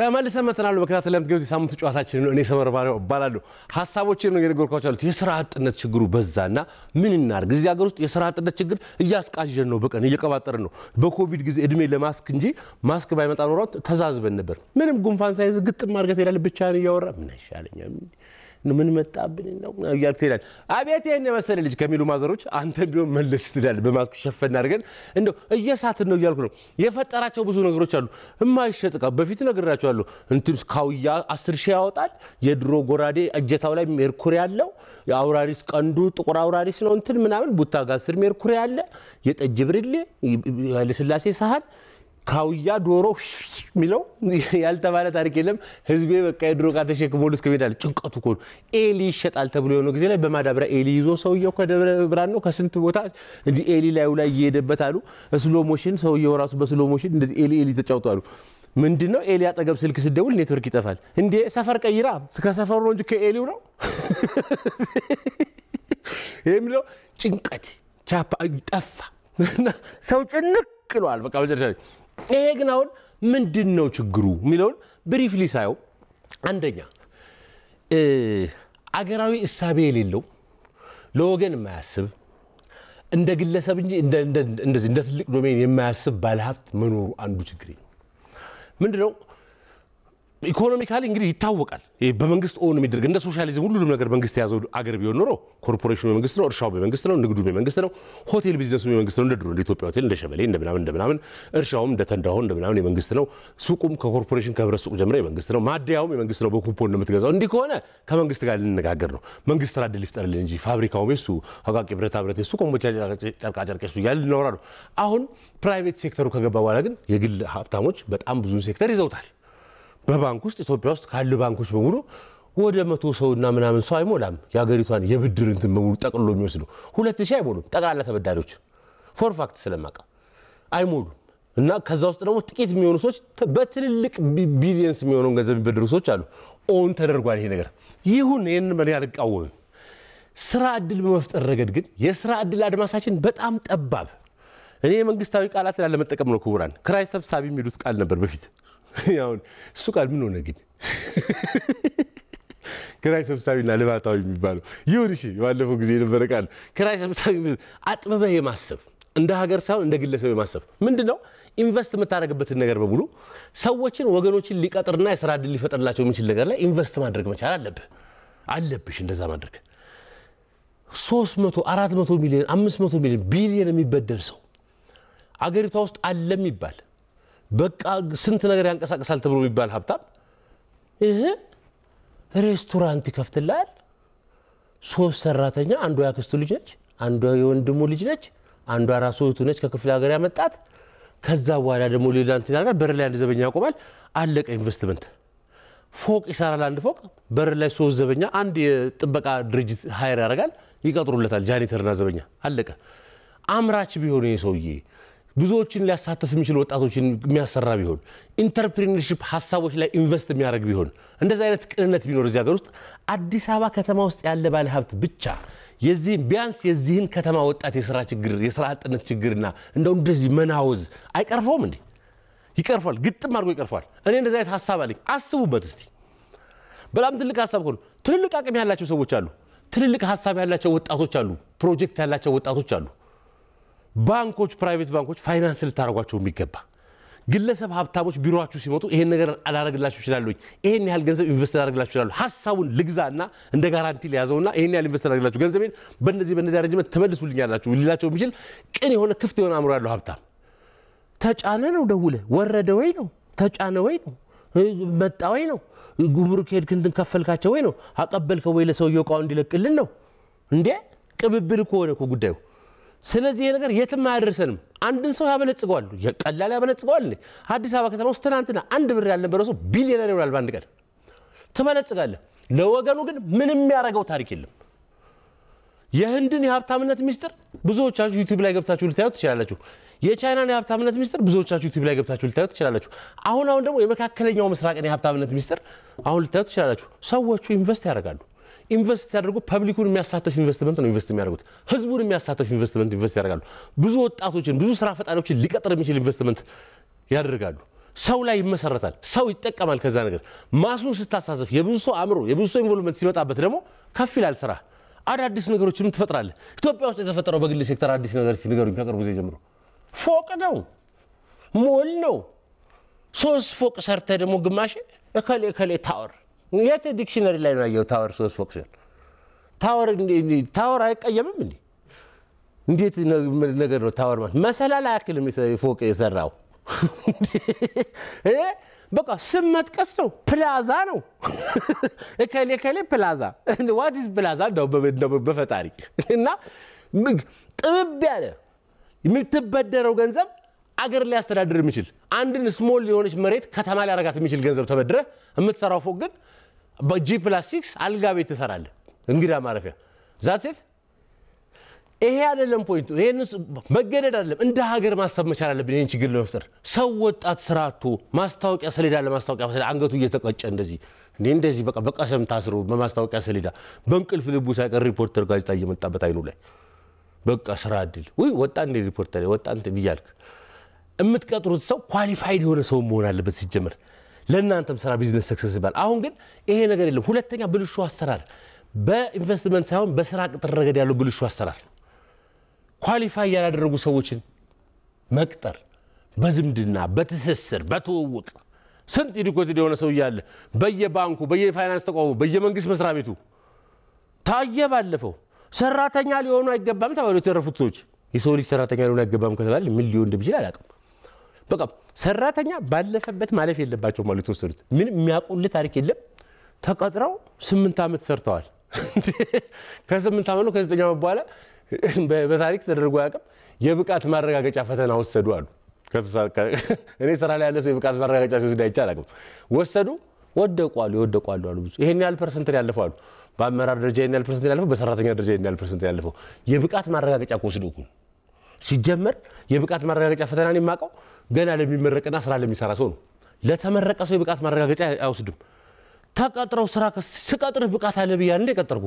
ተመልሰን መጥተናል። በከታተል ለምትገኙት የሳምንቱ ጨዋታችን ነው። እኔ ሰመር ባሪያው እባላለሁ። ሀሳቦችን ነው የነገርኳቸው ያሉት የስራ አጥነት ችግሩ በዛና ምን እናድርግ። እዚህ ሀገር ውስጥ የስራ አጥነት ችግር እያስቃዠን ነው፣ በቀን እየቀባጠርን ነው። በኮቪድ ጊዜ እድሜ ለማስክ እንጂ ማስክ ባይመጣ ኖሯት ተዛዝበን ነበር። ምንም ጉንፋን ሳይዝ ግጥም አድርገት ሄዳል። ብቻህን እያወራ ምን ይሻለኛል ምን መጣብን ነው እያልክ ትሄዳለህ። አቤት ይህን የመሰለ ልጅ ከሚሉ ማዘሮች አንተ ቢሆን መለስ ትሄዳለህ። በማስክ ሸፈን አድርገን እንደው እየሳትን ነው እያልኩ ነው። የፈጠራቸው ብዙ ነገሮች አሉ። የማይሸጥ ዕቃ በፊት እነግራቸዋለሁ። እንትን ካውያ አስር ሺህ ያወጣል። የድሮ ጎራዴ እጀታው ላይ ሜርኩሪ አለው። የአውራሪስ ቀንዱ ጥቁር አውራሪስ ነው እንትን ምናምን ቡታ ጋር ስር ሜርኩሪ አለ። የጠጅ ብርሌ ኃይለስላሴ ሳህን ካውያ ዶሮ የሚለው ያልተባለ ታሪክ የለም። ህዝቤ በቃ የድሮ ዕቃ ተሸክሞ እስከ ሜዳ ጭንቀቱ እኮ ኤሊ ይሸጣል ተብሎ የሆነ ጊዜ ላይ በማዳበሪያ ኤሊ ይዞ ሰውየው ከደብረ ብርሃን ነው ከስንት ቦታ እንዲህ ኤሊ ላዩ ላይ እየሄደበት አሉ። ስሎ ሞሽን ሰውየው ራሱ በስሎ ሞሽን እንደዚህ ኤሊ ኤሊ ተጫውቶ አሉ። ምንድን ነው ኤሊ አጠገብ ስልክ ስደውል ኔትወርክ ይጠፋል እንዴ? ሰፈር ቀይራ ከሰፈሩ ነው እንጂ ከኤሊው ነው የሚለው ጭንቀት ቻፓ ጠፋ። ሰው ጭንቅ ይሏል በቃ መጨረሻ ላይ ይሄ ግን አሁን ምንድን ነው ችግሩ የሚለውን ብሪፍሊ ሳየው አንደኛ አገራዊ እሳቤ የሌለው ለወገን የማያስብ እንደ ግለሰብ እንጂ እንደዚህ እንደ ትልቅ ዶሜን የማያስብ ባለሀብት መኖሩ አንዱ ችግር ነው። ምንድነው ኢኮኖሚካሊ እንግዲህ ይታወቃል። በመንግስት ኦን የሚደረግ እንደ ሶሻሊዝም ሁሉንም ነገር መንግስት የያዘው አገር ቢሆን ኖሮ ኮርፖሬሽኑ የመንግስት ነው፣ እርሻው የመንግስት ነው፣ ንግዱ የመንግስት ነው፣ ሆቴል ቢዝነሱ የመንግስት ነው። እንደ ድሮ እንደ ኢትዮጵያ ሆቴል እንደ ሸበሌ እንደምናምን፣ ምናምን እርሻውም እንደ ተንዳሆን እንደምናምን የመንግስት ነው። ሱቁም ከኮርፖሬሽን ከህብረት ሱቅ ጀምረ የመንግስት ነው። ማደያውም የመንግስት ነው፣ በኩፖን እንደምትገዛው። እንዲህ ከሆነ ከመንግስት ጋር ልንነጋገር ነው። መንግስት ራድ ሊፍጠርልን እንጂ ፋብሪካውም የሱ አቃቂ ብረታ ብረት የሱ ኮምቦቻ ጨርቃጨርቅ የሱ እያል ልናወራ ነው። አሁን ፕራይቬት ሴክተሩ ከገባ በኋላ ግን የግል ሀብታሞች በጣም ብዙን ሴክተር ይዘውታል። በባንክ ውስጥ ኢትዮጵያ ውስጥ ካሉ ባንኮች በሙሉ ወደ መቶ ሰውና ምናምን ሰው አይሞላም የሀገሪቷን የብድር እንትን በሙሉ ጠቅልሎ የሚወስደው ሁለት ሺህ አይሞሉም። ጠቅላላ ተበዳሪዎች ፎር ፋክት ስለማቃ አይሞሉም። እና ከዛ ውስጥ ደግሞ ጥቂት የሚሆኑ ሰዎች በትልልቅ ቢሊየንስ የሚሆነውን ገንዘብ የሚበድሩ ሰዎች አሉ። ኦን ተደርጓል ይሄ ነገር ይሁን። ይህን መ አልቃወምም። ስራ እድል በመፍጠር ረገድ ግን የስራ እድል አድማሳችን በጣም ጠባብ። እኔ የመንግስታዊ ቃላት ላለመጠቀም ነው ክቡራን ክራይ ሰብሳቢ የሚሉት ቃል ነበር በፊት አሁን እሱ ቃል ምን ሆነ ግን ኪራይ ሰብሳቢና ልማታዊ የሚባለው ይሁን። እሺ ባለፈው ጊዜ የነበረ ቃል ክራይ ሰብሳቢ አጥብበህ የማሰብ እንደ ሀገር ሳይሆን እንደ ግለሰብ የማሰብ ምንድን ነው ኢንቨስት የምታደረግበትን ነገር በሙሉ ሰዎችን፣ ወገኖችን ሊቀጥርና የስራ ድል ሊፈጥርላቸው የሚችል ነገር ላይ ኢንቨስት ማድረግ መቻል አለብህ አለብሽ እንደዛ ማድረግ 300 400 ሚሊዮን 500 ሚሊዮን ቢሊዮን የሚበደር ሰው አገሪቷ ውስጥ አለ የሚባል በቃ ስንት ነገር ያንቀሳቀሳል ተብሎ የሚባል ሀብታም ይህ ሬስቶራንት ይከፍትላል። ሶስት ሰራተኛ፣ አንዷ ያክስቱ ልጅ ነች፣ አንዷ የወንድሙ ልጅ ነች፣ አንዷ ራሱ እህቱ ነች ከክፍለ ሀገር ያመጣት። ከዛ በኋላ ደግሞ ሌላ እንትን ያደርጋል። በር ላይ አንድ ዘበኛ ያቆማል። አለቀ ኢንቨስትመንት። ፎቅ ይሰራል። አንድ ፎቅ በር ላይ ሶስት ዘበኛ፣ አንድ የጥበቃ ድርጅት ሀይር ያደርጋል። ይቀጥሩለታል፣ ጃኒተርና ዘበኛ። አለቀ። አምራች ቢሆን ሰውዬ ብዙዎችን ሊያሳትፍ የሚችል ወጣቶችን የሚያሰራ ቢሆን ኢንተርፕሪነርሽፕ ሀሳቦች ላይ ኢንቨስት የሚያደርግ ቢሆን እንደዚህ አይነት ቅንነት ቢኖር እዚህ ሀገር ውስጥ አዲስ አበባ ከተማ ውስጥ ያለ ባለሀብት ብቻ የዚህን ቢያንስ የዚህን ከተማ ወጣት የስራ ችግር የስራ አጥነት ችግርና እንደው እንደዚህ መናወዝ አይቀርፈውም እንዴ? ይቀርፏል። ግጥም አድርጎ ይቀርፏል። እኔ እንደዚህ አይነት ሀሳብ አለኝ። አስቡበት እስቲ። በጣም ትልቅ ሀሳብ ሆኖ ትልልቅ አቅም ያላቸው ሰዎች አሉ። ትልልቅ ሀሳብ ያላቸው ወጣቶች አሉ። ፕሮጀክት ያላቸው ወጣቶች አሉ። ባንኮች፣ ፕራይቬት ባንኮች ፋይናንስ ልታደርጓቸው የሚገባ ግለሰብ ሀብታሞች ቢሮችሁ ሲመጡ ይሄን ነገር አላረግላችሁ ይችላሉ፣ ይሄን ያህል ገንዘብ ኢንቨስት ላደርግላችሁ ይችላሉ፣ ሀሳቡን ልግዛና እንደ ጋራንቲ ሊያዘውና ይሄን ያህል ኢንቨስት ላደርግላችሁ ገንዘቤን በእነዚህ በእነዚህ አረንጅመንት ተመልሱልኛላችሁ ሊላቸው የሚችል ቅን የሆነ ክፍት የሆነ አእምሮ ያለው ሀብታም ተጫነ ነው ደውለ ወረደ ወይ ነው ተጫነ ወይ ነው መጣ ወይ ነው ጉምሩክ ሄድክ እንትን ከፈልካቸው ወይ ነው አቀበልከው ወይ ለሰውየው እቃውን እንዲለቅልን ነው እንዴ? ቅብብል ከሆነ እኮ ጉዳዩ ስለዚህ ይሄ ነገር የትም አያደርሰንም። አንድን ሰው ያበለጽገዋል፣ ቀላል ያበለጽገዋል። አዲስ አበባ ከተማ ውስጥ ትናንትና አንድ ብር ያልነበረው ሰው ቢሊዮነር ይሆናል በአንድ ቀን። ትበለጽጋለህ። ለወገኑ ግን ምንም ያደረገው ታሪክ የለም። የህንድን የሀብታምነት ሚስጥር ብዙዎቻችሁ ዩቲዩብ ላይ ገብታችሁ ልታዩት ትችላላችሁ። የቻይናን የሀብታምነት ሚስጥር ብዙዎቻችሁ ዩቲዩብ ላይ ገብታችሁ ልታዩት ትችላላችሁ። አሁን አሁን ደግሞ የመካከለኛው ምስራቅን የሀብታምነት ሚስጥር አሁን ልታዩት ትችላላችሁ። ሰዎቹ ኢንቨስት ያደርጋሉ። ኢንቨስት ያደርጉ ፐብሊኩን የሚያሳተፍ ኢንቨስትመንት ነው ኢንቨስት የሚያደርጉት። ህዝቡን የሚያሳተፍ ኢንቨስትመንት ኢንቨስት ያደርጋሉ። ብዙ ወጣቶችን፣ ብዙ ስራ ፈጣሪዎችን ሊቀጥር የሚችል ኢንቨስትመንት ያደርጋሉ። ሰው ላይ ይመሰረታል። ሰው ይጠቀማል። ከዛ ነገር ማሱን ስታሳሰፍ የብዙ ሰው አእምሮ፣ የብዙ ሰው ኢንቮልቭመንት ሲመጣበት ደግሞ ከፍ ይላል ስራ። አዳዲስ ነገሮችንም ትፈጥራለህ። ኢትዮጵያ ውስጥ የተፈጠረው በግል ሴክተር አዲስ ነገር እስኪ ንገሩኝ። ከቅርብ ጊዜ ጀምሮ ፎቅ ነው ሞል ነው ሶስት ፎቅ ሰርተ ደግሞ ግማሽ እከሌ እከሌ ታወር የት ዲክሽነሪ ላይ ነው ያየው? ታወር ሶስት ፎቅ ሲሆን ታወር አይቀየምም እንዴ? እንዴት ነገር ነው ታወር ማለት? መሰላል አያክልም ፎቅ የሰራው በቃ ስም መጥቀስ ነው። ፕላዛ ነው። እከሌ እከሌ ፕላዛ ዋዲስ ፕላዛ በፈጣሪ እና ጥብብ ያለ የምትበደረው ገንዘብ አገር ሊያስተዳድር የሚችል አንድን ስሞል የሆነች መሬት ከተማ ሊያረጋት የሚችል ገንዘብ ተበድረ የምትሰራው ፎቅ ግን በጂ ፕላስ ሲክስ አልጋ ቤት ትሰራለህ፣ እንግዳ ማረፊያ ዛት ይሄ አይደለም ፖይንቱ። ይሄን መገደድ አይደለም፣ እንደ ሀገር ማሰብ መቻል አለብን። ይህን ችግር ለመፍጠር ሰው ወጣት ስራ አጥቶ ማስታወቂያ ሰሌዳ ለማስታወቂያ ሰሌዳ አንገቱ እየተቀጨ እንደዚህ እንደዚህ በቃ በቀሰም ታስሮ በማስታወቂያ ሰሌዳ በእንቅልፍ ልቡ ሳይቀር ሪፖርተር ጋዜጣ እየመጣበት አይኑ ላይ በቃ ስራ እድል ወይ ወጣ እንደ ሪፖርተር ወጣ ብያልክ የምትቀጥሩት ሰው ኳሊፋይድ የሆነ ሰው መሆን አለበት ሲጀመር ለእናንተም ስራ ቢዝነስ ሰክሰስ ይባል። አሁን ግን ይሄ ነገር የለም። ሁለተኛ ብልሹ አሰራር በኢንቨስትመንት ሳይሆን በስራ ቅጥር ረገድ ያለው ብልሹ አሰራር፣ ኳሊፋይ ያላደረጉ ሰዎችን መቅጠር በዝምድና በትስስር በትውውቅ ስንት ኢዲኮትድ የሆነ ሰው እያለ በየባንኩ በየፋይናንስ ተቋሙ በየመንግስት መስሪያ ቤቱ ታየ። ባለፈው ሰራተኛ ሊሆኑ አይገባም ተባሉ የተረፉት ሰዎች። የሰው ልጅ ሰራተኛ ሊሆኑ አይገባም ከተባለ ምን ሊሆን እንደሚችል አላውቅም። በቃ ሰራተኛ ባለፈበት ማለፍ የለባቸው ማለት ወሰዱት። ምን የሚያውቁልህ ታሪክ የለም። ተቀጥረው ስምንት ዓመት ሰርተዋል። ከስምንት ዓመት ነው ከዘጠኝ ዓመት በኋላ በታሪክ ተደርጎ አያውቅም። የብቃት ማረጋገጫ ፈተና ወሰዱ አሉ። እኔ ስራ ላይ ያለ ሰው የብቃት ማረጋገጫ ሲወስድ አይቼ አላውቅም። ወሰዱ፣ ወደቋሉ፣ ይወደቋሉ አሉ። ብዙ ይሄን ያህል ፐርሰንትን ያለፈው አሉ። በአመራር ደረጃ ይሄን ያህል ፐርሰንት ያለፈው፣ በሰራተኛ ደረጃ ይሄን ያህል ፐርሰንት ያለፈው የብቃት ማረጋገጫ ከወስዱ እኮ ሲጀመር የብቃት ማረጋገጫ ፈተናን የማውቀው ገና ለሚመረቅና ስራ ለሚሰራ ሰው ነው። ለተመረቀ ሰው የብቃት ማረጋገጫ አይወስድም። ተቀጥረው ስራ ስቀጥርህ ብቃት አለ ብያ እንደ ቀጠርኩ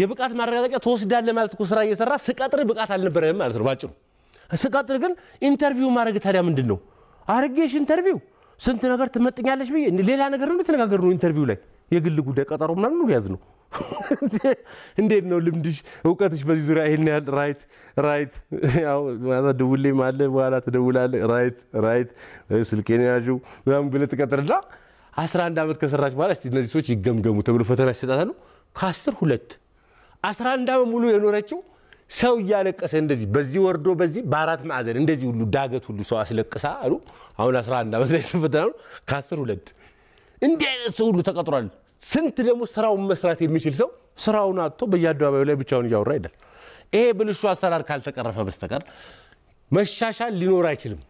የብቃት ማረጋገጫ ትወስዳለህ ማለት ስራ እየሰራ ስቀጥርህ ብቃት አልነበረ ማለት ነው ባጭሩ። ስቀጥር ግን ኢንተርቪው ማድረግ ታዲያ ምንድን ነው አርጌሽ ኢንተርቪው ስንት ነገር ትመጥኛለች ብዬ ሌላ ነገር ነው ነው ኢንተርቪው ላይ የግል ጉዳይ ቀጠሮ ምናምን ያዝ ነው እንዴት ነው ልምድሽ፣ እውቀትሽ በዚህ ዙሪያ ይሄን ያህል ራይት ራይት። ያው ማታ ደውሌም አለ በኋላ ትደውላለህ ራይት ራይት፣ ስልኬን ያዥው ምናምን ብለህ ትቀጥርና 11 ዓመት ከሰራች በኋላ እስቲ እነዚህ ሰዎች ይገምገሙ ተብሎ ፈተና ይሰጣታሉ። ከአስር ሁለት 11 ዓመት ሙሉ የኖረችው ሰው እያለቀሰ እንደዚህ በዚህ ወርዶ በዚህ በአራት ማዕዘን እንደዚህ ሁሉ ዳገት ሁሉ ሰው አስለቅሳ አሉ። አሁን 11 ዓመት ላይ ፈተና ከአስር ሁለት እንዲህ አይነት ሰው ሁሉ ተቀጥሯል። ስንት ደግሞ ስራውን መስራት የሚችል ሰው ስራውን አጥቶ በየአደባባዩ ላይ ብቻውን እያወራ ይሄዳል። ይሄ ብልሹ አሰራር ካልተቀረፈ በስተቀር መሻሻል ሊኖር አይችልም።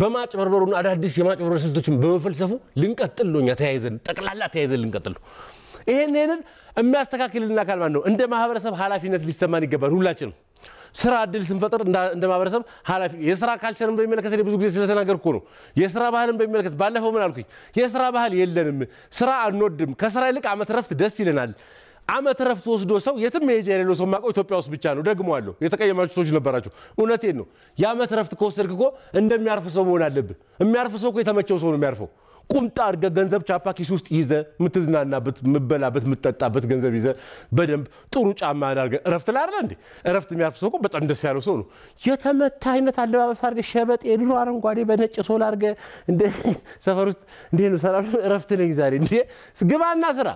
በማጭበርበሩን አዳዲስ የማጭበርበር ስልቶችን በመፈልሰፉ ልንቀጥል ነው እኛ ተያይዘን ጠቅላላ ተያይዘን ልንቀጥል ነው። ይሄን ይህንን የሚያስተካክልልን አካል ማን ነው? እንደ ማህበረሰብ ኃላፊነት ሊሰማን ይገባል ሁላችንም። ስራ እድል ስንፈጥር እንደ ማህበረሰብ ኃላፊ የስራ ካልቸርን በሚመለከት ብዙ ጊዜ ስለተናገርኩ ነው። የስራ ባህልን በሚመለከት ባለፈው ምን አልኩኝ? የስራ ባህል የለንም፣ ስራ አንወድም፣ ከስራ ይልቅ አመት ረፍት ደስ ይለናል። አመት ረፍት ወስዶ ሰው የትም መሄጃ የሌለው ሰው ማቀው ኢትዮጵያ ውስጥ ብቻ ነው። ደግመዋለሁ፣ የተቀየማችሁ ሰዎች ነበራችሁ። እውነቴን ነው። የአመት ረፍት ከወሰድክ እኮ እንደሚያርፍ ሰው መሆን አለብን። የሚያርፍ ሰው እኮ የተመቸው ሰው ነው የሚያርፈው። ቁምጣ አድርገህ ገንዘብ ቻፓኪስ ውስጥ ይዘህ የምትዝናናበት የምበላበት የምትጠጣበት ገንዘብ ይዘህ በደንብ ጥሩ ጫማ አድርገህ እረፍት ላይ አይደለ እንዴ? እረፍት የሚያርፍ ሰው እኮ በጣም ደስ ያለው ሰው ነው። የተመታ አይነት አለባበስ አድርገህ ሸበጥ የድሮ አረንጓዴ በነጭ ሶል አድርገህ ሰፈር ውስጥ እንዴ ነው ሰላም እረፍት ነኝ ዛሬ እንዴ ግባና ስራ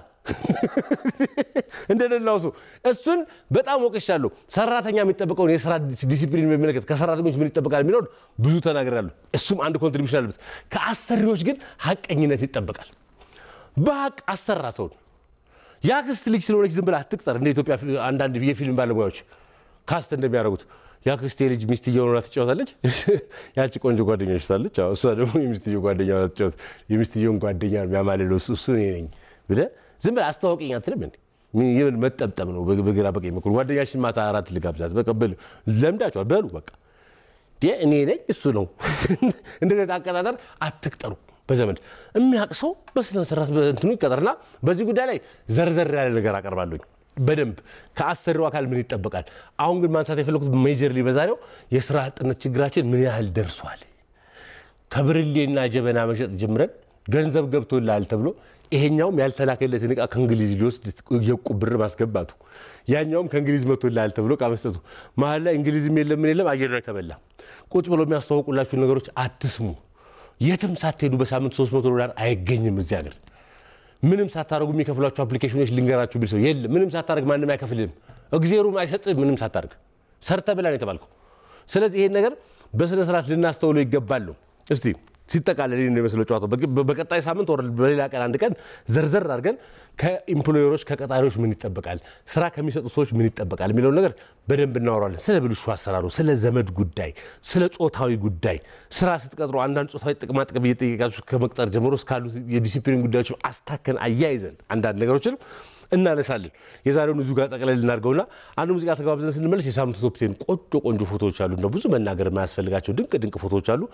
እንደ ደላው ሰው እሱን በጣም ወቅሻለሁ። ሰራተኛ የሚጠበቀውን የስራ ዲሲፕሊን በሚመለከት ከሰራተኞች ምን ይጠበቃል የሚለውን ብዙ ተናግሬያለሁ። እሱም አንድ ኮንትሪቢሽን አለበት። ከአሰሪዎች ግን ሀቀኝነት ይጠበቃል። በሀቅ አሰራ ሰውን ያክስት ልጅ ስለሆነች ዝም ብላ አትቅጠር። እንደ ኢትዮጵያ አንዳንድ የፊልም ባለሙያዎች ካስት እንደሚያደርጉት ያክስቴ ልጅ ሚስትየው ሆና ትጫወታለች። ያቺ ቆንጆ ጓደኛሽ ሳለች እሷ ደግሞ የሚስትየው ጓደኛ ትጫወት የሚስትየውን ጓደኛ የሚያማልለው እሱ እኔ ነኝ ብለህ ዝም ብለህ አስተዋውቅኝ አትልም እንዴ? መጠምጠም ነው። በግራ በቀኝ በኩል ጓደኛሽን ማታ አራት ልጋብዛት በቀበል ለምዳቸዋል። በሉ በቃ እኔ ነኝ እሱ ነው። እንደዚህ አቀጣጠር አትቅጠሩ። በዘመድ የሚያቅ ሰው በስነ ስርዓት እንትኑ ይቀጠርና በዚህ ጉዳይ ላይ ዘርዘር ያለ ነገር አቀርባለሁኝ በደንብ ከአሰሪው አካል ምን ይጠበቃል። አሁን ግን ማንሳት የፈለኩት ሜጀር ሊበዛ ነው። የስራ አጥነት ችግራችን ምን ያህል ደርሷል? ከብርሌና ጀበና መሸጥ ጀምረን ገንዘብ ገብቶላል ተብሎ ይሄኛውም ያልተላከለትን ዕቃ ከእንግሊዝ ሊወስድ የቁ ብር ማስገባቱ፣ ያኛውም ከእንግሊዝ መቶልሃል ተብሎ ዕቃ መስጠቱ፣ መሀል ላይ እንግሊዝም የለም ምን የለም አየር ላይ ተበላ። ቁጭ ብሎ የሚያስተዋውቁላችሁ ነገሮች አትስሙ። የትም ሳትሄዱ በሳምንት 300 ዶላር አይገኝም እዚህ ሀገር። ምንም ሳታደርጉ የሚከፍሏቸው አፕሊኬሽኖች ልንገራችሁ ብል ሰው የለም። ምንም ሳታደርግ ማንም አይከፍልም፣ እግዜሩም አይሰጥም። ምንም ሳታደርግ ሰርተ ብላ ነው የተባልከው። ስለዚህ ይሄን ነገር በስነ ስርዓት ልናስተውለው ይገባሉ። እስቲ ሲጠቃለል ነው የሚመስለው ጨዋታው። በቀጣይ ሳምንት ወር በሌላ ቀን አንድ ቀን ዘርዘር አድርገን ከኢምፕሎየሮች ከቀጣሪዎች ምን ይጠበቃል፣ ስራ ከሚሰጡ ሰዎች ምን ይጠበቃል የሚለውን ነገር በደንብ እናወራለን። ስለ ብልሹ አሰራሩ፣ ስለ ዘመድ ጉዳይ፣ ስለ ጾታዊ ጉዳይ፣ ስራ ስትቀጥሮ አንዳንድ ጾታዊ ጥቅማ ጥቅም እየጠየቃችሁ ከመቅጠር ጀምሮ እስካሉት የዲሲፕሊን ጉዳዮች አስታከን አያይዘን አንዳንድ ነገሮችን እናነሳለን። የዛሬውን እዚሁ ጋር ጠቅላይ ልናድርገውና አንድ ሙዚቃ ተጋብዘን ስንመለስ የሳምንቱ ቶፕቴን ቆንጆ ቆንጆ ፎቶዎች አሉ። ብዙ መናገር የማያስፈልጋቸው ድንቅ ድንቅ ፎቶዎች አሉ።